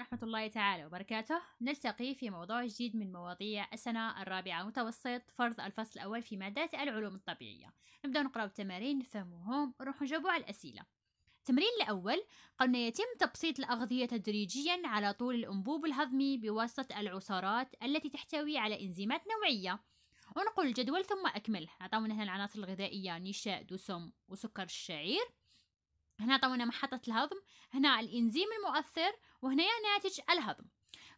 ورحمة الله تعالى وبركاته نلتقي في موضوع جديد من مواضيع السنة الرابعة متوسط فرض الفصل الأول في مادة العلوم الطبيعية نبدأ نقرأ التمارين نفهمهم ونروح نجاوبوا على الأسئلة التمرين الأول قلنا يتم تبسيط الأغذية تدريجيا على طول الأنبوب الهضمي بواسطة العصارات التي تحتوي على إنزيمات نوعية انقل الجدول ثم أكمله أعطونا هنا العناصر الغذائية نشاء دسم وسكر الشعير هنا طوينا محطة الهضم هنا الإنزيم المؤثر وهنا ناتج الهضم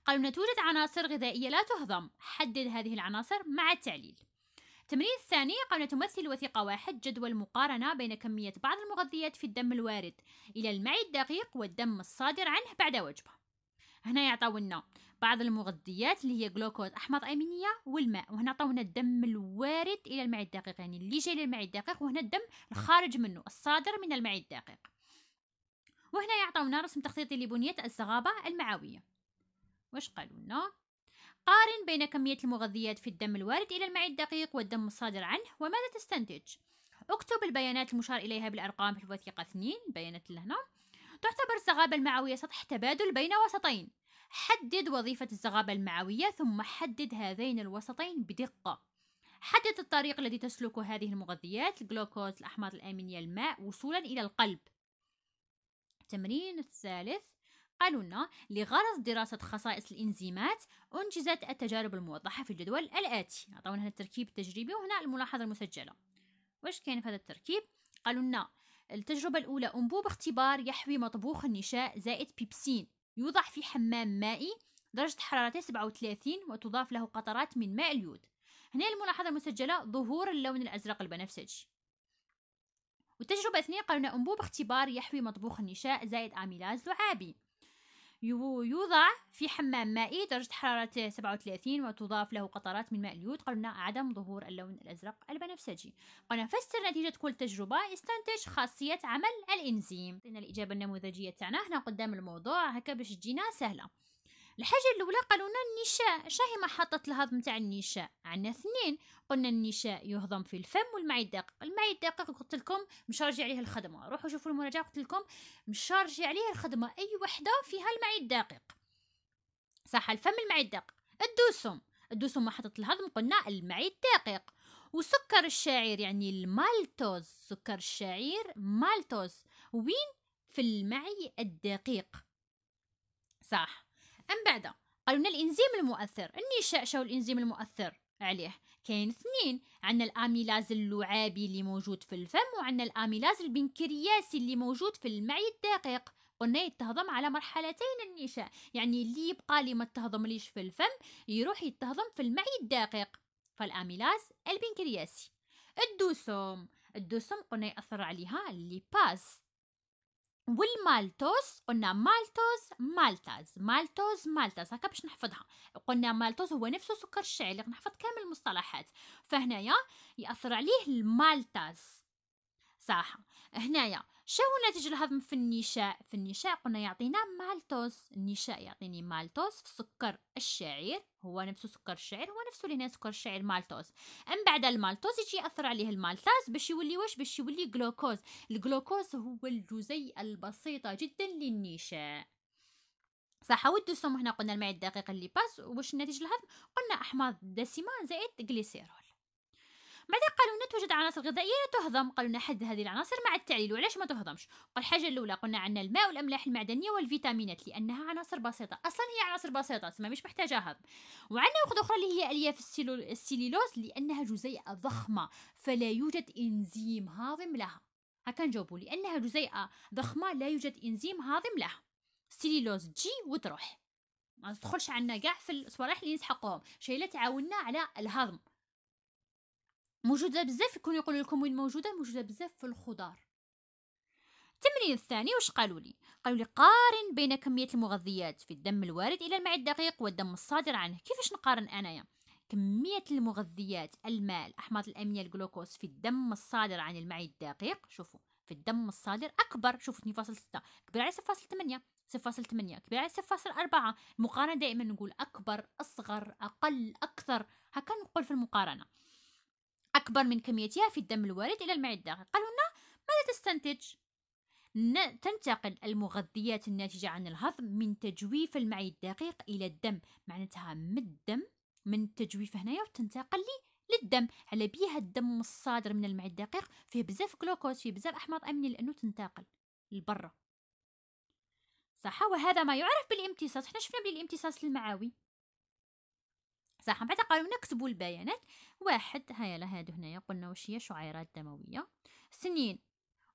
قالوا أن توجد عناصر غذائية لا تهضم حدد هذه العناصر مع التعليل التمرين الثاني قالوا تمثل وثيقة واحد جدول مقارنة بين كمية بعض المغذيات في الدم الوارد إلى المعي الدقيق والدم الصادر عنه بعد وجبة هنا يعطونا بعض المغذيات اللي هي جلوكوز احماض امينيه والماء وهنا عطاونا هنا الدم الوارد الى المعي الدقيق يعني اللي جاي للمعي الدقيق وهنا الدم نعم. الخارج منه الصادر من المعي الدقيق وهنا يعطونا رسم تخطيطي لبنيه الزغابه المعويه واش قالوا لنا قارن بين كمية المغذيات في الدم الوارد إلى المعي الدقيق والدم الصادر عنه وماذا تستنتج؟ اكتب البيانات المشار إليها بالأرقام في الوثيقة 2 بيانات لهنا تعتبر الزغابة المعوية سطح تبادل بين وسطين حدد وظيفة الزغابة المعوية ثم حدد هذين الوسطين بدقة حدد الطريق الذي تسلكه هذه المغذيات الجلوكوز الأحماض الأمينية الماء وصولا إلى القلب التمرين الثالث قالوا لنا لغرض دراسة خصائص الإنزيمات أنجزت التجارب الموضحة في الجدول الآتي أعطونا هنا التركيب التجريبي وهنا الملاحظة المسجلة واش كاين في هذا التركيب قالوا لنا التجربة الأولى أنبوب اختبار يحوي مطبوخ النشاء زائد بيبسين يوضع في حمام مائي درجة حرارته 37 وتضاف له قطرات من ماء اليود هنا الملاحظة المسجلة ظهور اللون الأزرق البنفسجي والتجربة الثانية قالوا أنبوب اختبار يحوي مطبوخ النشاء زائد أميلاز لعابي يوضع في حمام مائي درجة حرارة 37 وتضاف له قطرات من ماء اليود قررنا عدم ظهور اللون الأزرق البنفسجي قلنا فسر نتيجة كل تجربة استنتج خاصية عمل الإنزيم لنا الإجابة النموذجية تاعنا هنا قدام الموضوع هكا باش تجينا سهلة الحاجه الاولى قالوا لنا النشاء شاهي محطه الهضم تاع النشاء عندنا اثنين قلنا النشاء يهضم في الفم والمعي الدقيق المعي الدقيق قلت لكم مشارجي عليه الخدمه روحوا شوفوا المراجعه قلت لكم مشارجي عليه الخدمه اي وحده فيها المعي الدقيق صح الفم المعي الدقيق الدوسم الدوسم محطه الهضم قلنا المعي الدقيق وسكر الشعير يعني المالتوز سكر الشعير مالتوز وين في المعي الدقيق صح أم بعد قالوا لنا الإنزيم المؤثر النشاء شو الإنزيم المؤثر عليه كاين اثنين عندنا الاميلاز اللعابي اللي موجود في الفم وعندنا الاميلاز البنكرياسي اللي موجود في المعي الدقيق قلنا يتهضم على مرحلتين النشاء يعني اللي يبقى لي ما ليش في الفم يروح يتهضم في المعي الدقيق فالاميلاز البنكرياسي الدوسوم الدوسوم قلنا يأثر عليها اللي باز والمالتوس قلنا مالتوز مالتاز مالتوز مالتاز هكا باش نحفظها قلنا مالتوز هو نفسه سكر الشعير لك نحفظ كامل المصطلحات فهنايا ياثر عليه المالتاز صح هنايا شنو ناتج الهضم في النشاء في النشاء قلنا يعطينا مالتوز النشاء يعطيني مالتوز في سكر الشعير هو نفسه سكر الشعير هو نفسه اللي هنا سكر الشعير مالتوز ام بعد المالتوز يجي ياثر عليه المالتاز باش يولي واش باش يولي جلوكوز الجلوكوز هو الجزيئه البسيطه جدا للنشاء صح والدسم هنا قلنا المعده الدقيق اللي باس واش النتيجه الهضم قلنا احماض دسمه زائد جليسيرول بعدين قالوا توجد عناصر غذائيه لا تهضم قالوا حد هذه العناصر مع التعليل وعلاش ما تهضمش الحاجه الاولى قلنا عندنا الماء والاملاح المعدنيه والفيتامينات لانها عناصر بسيطه اصلا هي عناصر بسيطه تسمى مش محتاجه هضم وعندنا وحده اخرى اللي هي الياف السيلولوز لانها جزيئه ضخمه فلا يوجد انزيم هاضم لها هكا نجاوبوا لانها جزيئه ضخمه لا يوجد انزيم هاضم لها السيلولوز تجي وتروح ما تدخلش عندنا كاع في الصوالح اللي نسحقوهم شيء لا تعاوننا على الهضم موجوده بزاف يكون يقول لكم وين موجوده موجوده بزاف في الخضار التمرين الثاني واش قالوا لي قالوا لي قارن بين كميه المغذيات في الدم الوارد الى الماء الدقيق والدم الصادر عنه كيفاش نقارن انايا كمية المغذيات المال أحماض الأمينية الجلوكوز في الدم الصادر عن المعي الدقيق شوفوا في الدم الصادر أكبر شوفوا 2.6 كبير على 0.8 0.8 كبير على 0.4 المقارنة دائما نقول أكبر أصغر أقل أكثر هكا نقول في المقارنة أكبر من كميتها في الدم الوارد إلى المعدة قالوا لنا ماذا تستنتج؟ تنتقل المغذيات الناتجة عن الهضم من تجويف المعي الدقيق إلى الدم معناتها من الدم من تجويف هنايا وتنتقل لي للدم على بيها الدم الصادر من المعي الدقيق فيه بزاف جلوكوز فيه بزاف احماض امني لانه تنتقل لبرا صح وهذا ما يعرف بالامتصاص حنا شفنا بلي الامتصاص المعوي صح من بعد قالوا نكتبوا البيانات واحد هيا هادو هنايا قلنا واش هي شعيرات دمويه سنين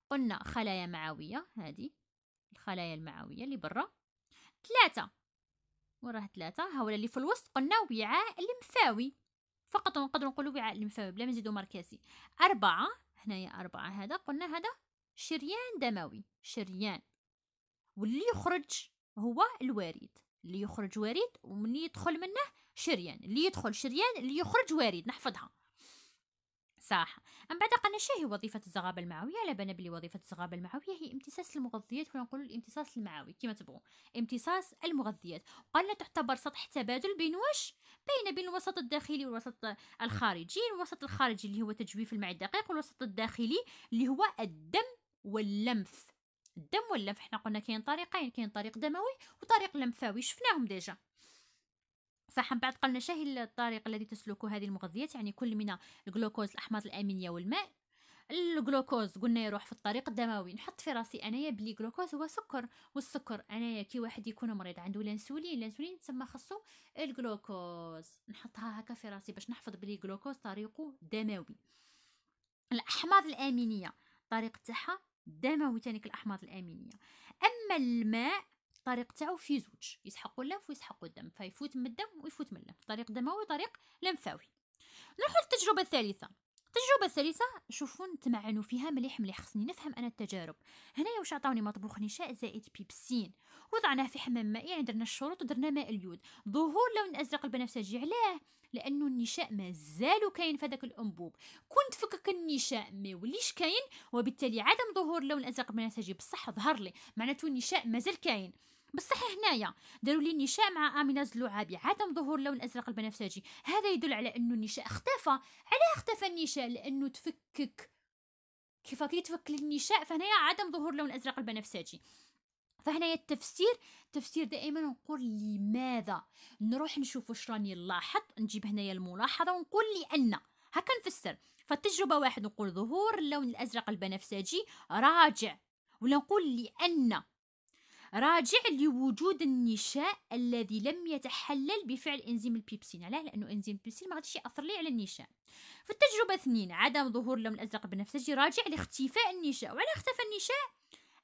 قلنا خلايا معويه هذه الخلايا المعويه اللي برا ثلاثه وراه ثلاثه هاولا اللي في الوسط قلنا وعاء المفاوي فقط نقدر نقولوا وعاء المفاوي بلا ما نزيدو مركزي اربعه هنايا اربعه هذا قلنا هذا شريان دموي شريان واللي يخرج هو الوريد اللي يخرج وريد ومن يدخل منه شريان اللي يدخل شريان اللي يخرج وارد نحفظها صح أم بعد قلنا شاهي وظيفة الزغابة المعوية على بالنا بلي وظيفة الزغابة المعوية هي امتصاص المغذيات ولا نقولوا الامتصاص المعوي كما تبغوا امتصاص المغذيات قلنا تعتبر سطح تبادل بين واش بين بين الوسط الداخلي والوسط الخارجي الوسط الخارجي اللي هو تجويف المعدة الدقيق والوسط الداخلي اللي هو الدم واللمف الدم واللمف حنا قلنا كاين طريقين كاين طريق دموي وطريق لمفاوي شفناهم ديجا صح بعد قلنا شهي الطريق الذي تسلكه هذه المغذيات يعني كل من الجلوكوز الاحماض الامينيه والماء الجلوكوز قلنا يروح في الطريق الدموي نحط في راسي انايا بلي جلوكوز هو سكر والسكر انايا كي واحد يكون مريض عنده الانسولين الانسولين تسمى خصو الجلوكوز نحطها هكا في راسي باش نحفظ بلي جلوكوز طريقه دموي الاحماض الامينيه طريق تاعها دموي تانيك الاحماض الامينيه اما الماء الطريق تاعو فيه زوج يسحقوا اللنف ويسحقوا الدم فيفوت من الدم ويفوت من اللنف طريق دموي وطريق لمفاوي نروحوا للتجربه الثالثه التجربة الثالثة شوفوا نتمعنوا فيها مليح مليح خصني نفهم أنا التجارب هنايا واش عطاوني مطبوخ نشاء زائد بيبسين وضعناه في حمام مائي يعني درنا الشروط ودرنا ماء اليود ظهور لون أزرق البنفسجي علاه لأنه النشاء مازالو كاين في هذاك الأنبوب كنت فكك النشاء ما وليش كاين وبالتالي عدم ظهور اللون الأزرق البنفسجي بصح ظهر لي معناته النشاء مازال كاين بصح هنايا داروا لي النشاء مع امينه الزلوعابي عدم ظهور اللون الازرق البنفسجي هذا يدل على انه النشاء اختفى علاه اختفى النشاء لانه تفكك كيف كيتفك النشاء فهنايا عدم ظهور اللون الازرق البنفسجي فهنايا التفسير تفسير دائما نقول لماذا نروح نشوف واش راني نلاحظ نجيب هنايا الملاحظه ونقول لان هكا نفسر فالتجربه واحد نقول ظهور اللون الازرق البنفسجي راجع ولا نقول لان راجع لوجود النشاء الذي لم يتحلل بفعل انزيم البيبسين علاه لانه انزيم البيبسين ما غاديش ياثر لي على النشاء في التجربه اثنين عدم ظهور اللون الازرق البنفسجي راجع لاختفاء النشاء وعلى اختفى النشاء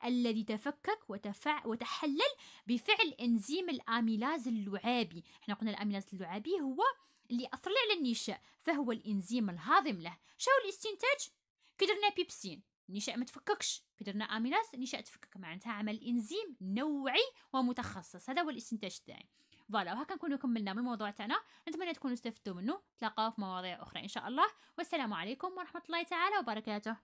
الذي تفكك وتفع وتحلل بفعل انزيم الاميلاز اللعابي احنا قلنا الاميلاز اللعابي هو اللي اثر على النشاء فهو الانزيم الهاضم له شو الاستنتاج كدرنا بيبسين النشاء ما تفككش كي درنا اميلاس النشاء تفكك معناتها عمل انزيم نوعي ومتخصص هذا هو الاستنتاج تاعي فوالا وهكا نكونو كملنا من الموضوع تاعنا نتمنى تكونوا استفدتوا منه تلاقاو في مواضيع اخرى ان شاء الله والسلام عليكم ورحمه الله تعالى وبركاته